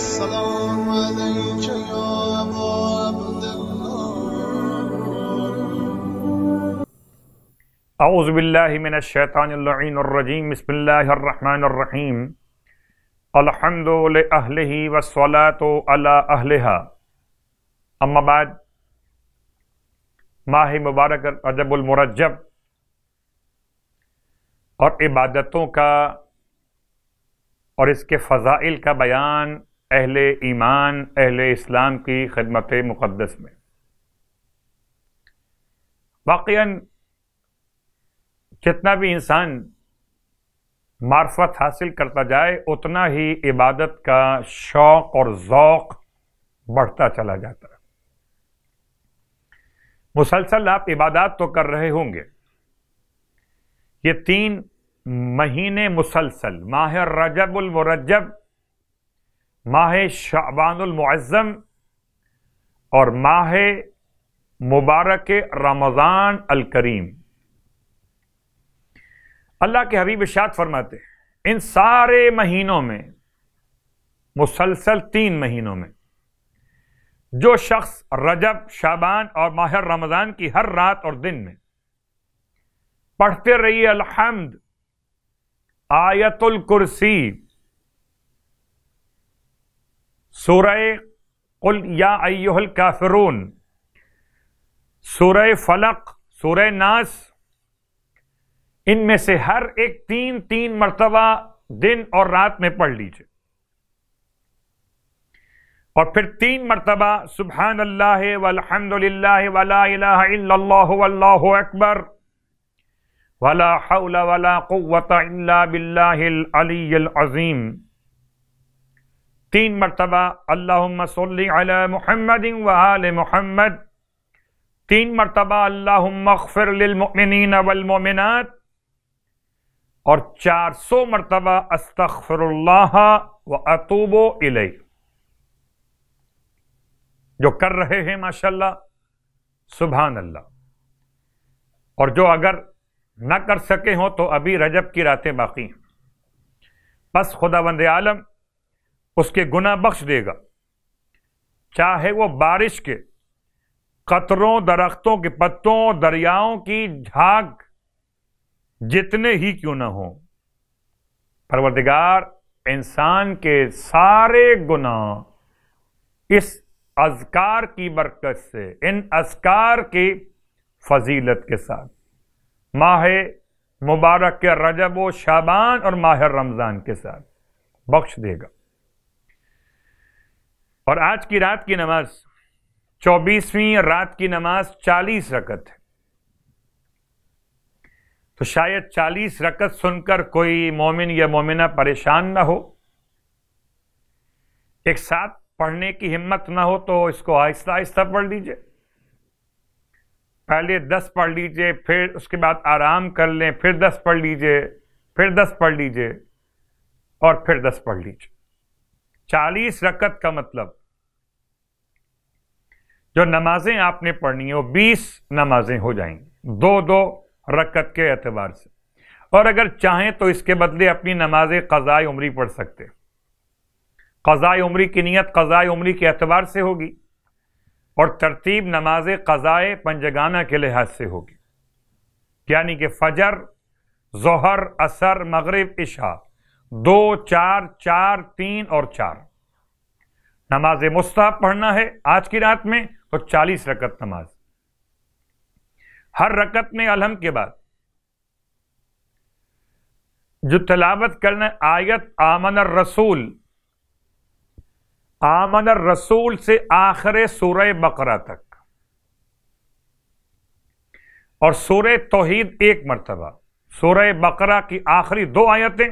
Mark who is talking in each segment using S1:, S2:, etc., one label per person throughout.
S1: السلام عليك يا أبا عبد الله أعوذ بالله من الشيطان اللعين الرجيم بسم الله الرحمن الرحيم الحمد لأهله والصلاة على أهلها अम्मा बाद माह मुबारक रजबुलमरजब और इबादतों का और इसके फ़ज़ाइल का बयान अहल ईमान अहल इस्लाम की खदमत मुक़दस में वाक़ जितना भी इंसान मार्फत हासिल करता जाए उतना ही इबादत का शौक़ और ओक़ बढ़ता चला जाता है मुसलसल आप इबादत तो कर रहे होंगे ये तीन महीने मुसलसल माह रजबुलमरजब माह शाबानमज़म और माह मुबारक रमज़ान अल करीम अल्लाह के हबीब शाद फरमाते हैं इन सारे महीनों में मुसलसल तीन महीनों में जो शख्स रजब शाबान और माह रमज़ान की हर रात और दिन में पढ़ते रहिए अलहमद आयतुल कुर्सी सूर्य कुल या अयोहल काफिरून सूर्य फलक सूर्य नास इनमें से हर एक तीन तीन मरतबा दिन और रात में पढ़ लीजिए और फिर तीन मरतबा सुबहान अल्लाह वलहमदिल्लाह वला अकबर वाला हौला वला कुव्वत इल्ला बिल्लाहिल अजीम तीन मरतबा अल्लाह महमद वाल महमद तीन मरतबा अल्लाफ़िरमिन वलमोमिनत और चार सौ मरतबा अस्तफर व अतूबो अलई जो कर रहे हैं माशाल्लाह सुबहान अल्लाह और जो अगर ना कर सके हों तो अभी रजब की रातें बाकी हैं बस खुदा बंद आलम उसके गुना बख्श देगा चाहे वो बारिश के कतरों दरख्तों के पत्तों दरियाओं की झाग जितने ही क्यों ना हो परवरदिगार इंसान के सारे गुना इस अजकार की बरकत से इन अजकार की फजीलत के साथ माह मुबारक के रजब व शाबान और माह रमज़ान के साथ बख्श देगा और आज की रात की नमाज चौबीसवीं रात की नमाज चालीस रकत है तो शायद चालीस रकत सुनकर कोई मोमिन या मोमिना परेशान ना हो एक साथ पढ़ने की हिम्मत ना हो तो इसको आहिस्ता आहिस्ता पढ़ लीजिए पहले दस पढ़ लीजिए फिर उसके बाद आराम कर लें फिर दस पढ़ लीजिए फिर दस पढ़ लीजिए और फिर दस पढ़ लीजिए चालीस रकत का मतलब जो नमाजें आपने पढ़नी है वो बीस नमाजें हो जाएंगी दो दो रकत के एतबार से और अगर चाहें तो इसके बदले अपनी नमाज क़ज़ाए उमरी पढ़ सकते क़ज़ाए उमरी की नीयत कज़ाय उमरी के एतबार से होगी और तरतीब नमाज क़ज़ाए पंजगाना के लिहाज से होगी यानी कि फजर जहर असर मगरब इशा दो चार चार तीन और चार नमाज मुस्ताब पढ़ना है आज की रात में तो 40 रकत नमाज हर रकत में अलहम के बाद जो तलावत करना आयत आमन रसूल आमन रसूल से आखिर सूर्य बकरा तक और सूर्य तोहीद एक मरतबा सूर्य बकरा की आखिरी दो आयतें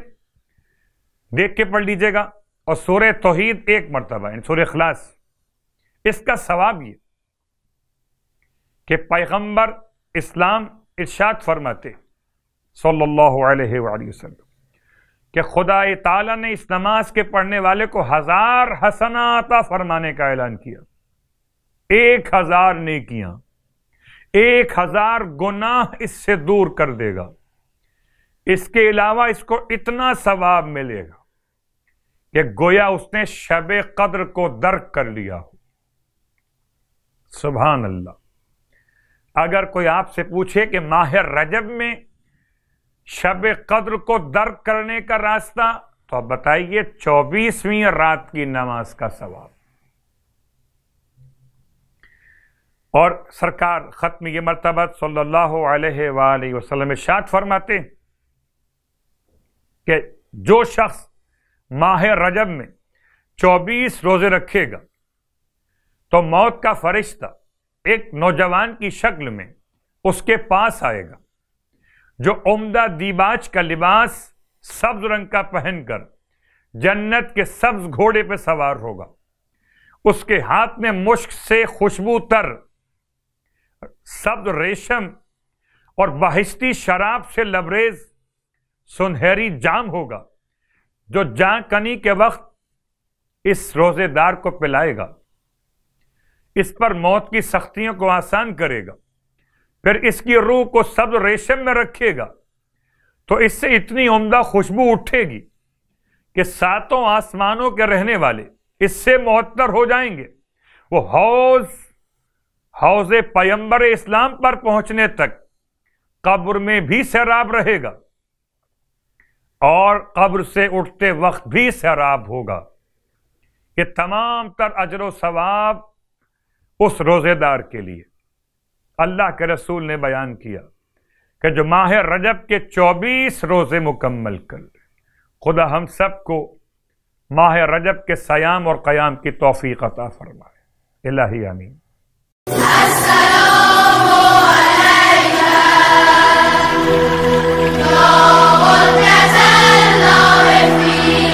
S1: देख के पढ़ लीजिएगा और सूर्य तोहीद एक मरतबा सूर्य खलास इसका सवाब ये कि पैगंबर इस्लाम इर्शाद फरमाते सल्लल्लाहु अलैहि वसल्लम कि खुदा ताला ने इस नमाज के पढ़ने वाले को हज़ार हसनाता फरमाने का ऐलान किया एक हज़ार किया एक हज़ार गुनाह इससे दूर कर देगा इसके अलावा इसको इतना सवाब मिलेगा कि गोया उसने शब कद्र को दर्क कर लिया हो सुबह अल्लाह अगर कोई आपसे पूछे कि माह रजब में शब कद्र को दर्द करने का रास्ता तो आप बताइए चौबीसवीं रात की नमाज का सवाब और सरकार ख़त्म ये मरतबत सल्लल्लाहु अलैहि वसल्लम शाद फरमाते कि जो शख्स माह रजब में 24 रोज़े रखेगा तो मौत का फरिश्ता एक नौजवान की शक्ल में उसके पास आएगा जो उम्दा दीबाज का लिबास सब्ज रंग का पहनकर जन्नत के सब्ज घोड़े पर सवार होगा उसके हाथ में मुश्क से खुशबू तर सब्ज रेशम और बहिश्ती शराब से लबरेज सुनहरी जाम होगा जो जाकनी के वक्त इस रोजेदार को पिलाएगा इस पर मौत की सख्तियों को आसान करेगा फिर इसकी रूह को सब रेशम में रखेगा तो इससे इतनी उम्दा खुशबू उठेगी कि सातों आसमानों के रहने वाले इससे मुअत्तर हो जाएंगे वो हौज हौज पयंबर इस्लाम पर पहुंचने तक कब्र में भी सैराब रहेगा और कब्र से उठते वक्त भी सैराब होगा ये तमाम तर अजर सवाब उस रोजेदार के लिए अल्लाह के रसूल ने बयान किया कि जो माह रजब के 24 रोज़े मुकम्मल कर खुदा हम सबको माह रजब के सयाम और क़याम की तोफीक अता फरमाए इलाही आमीन Oh, what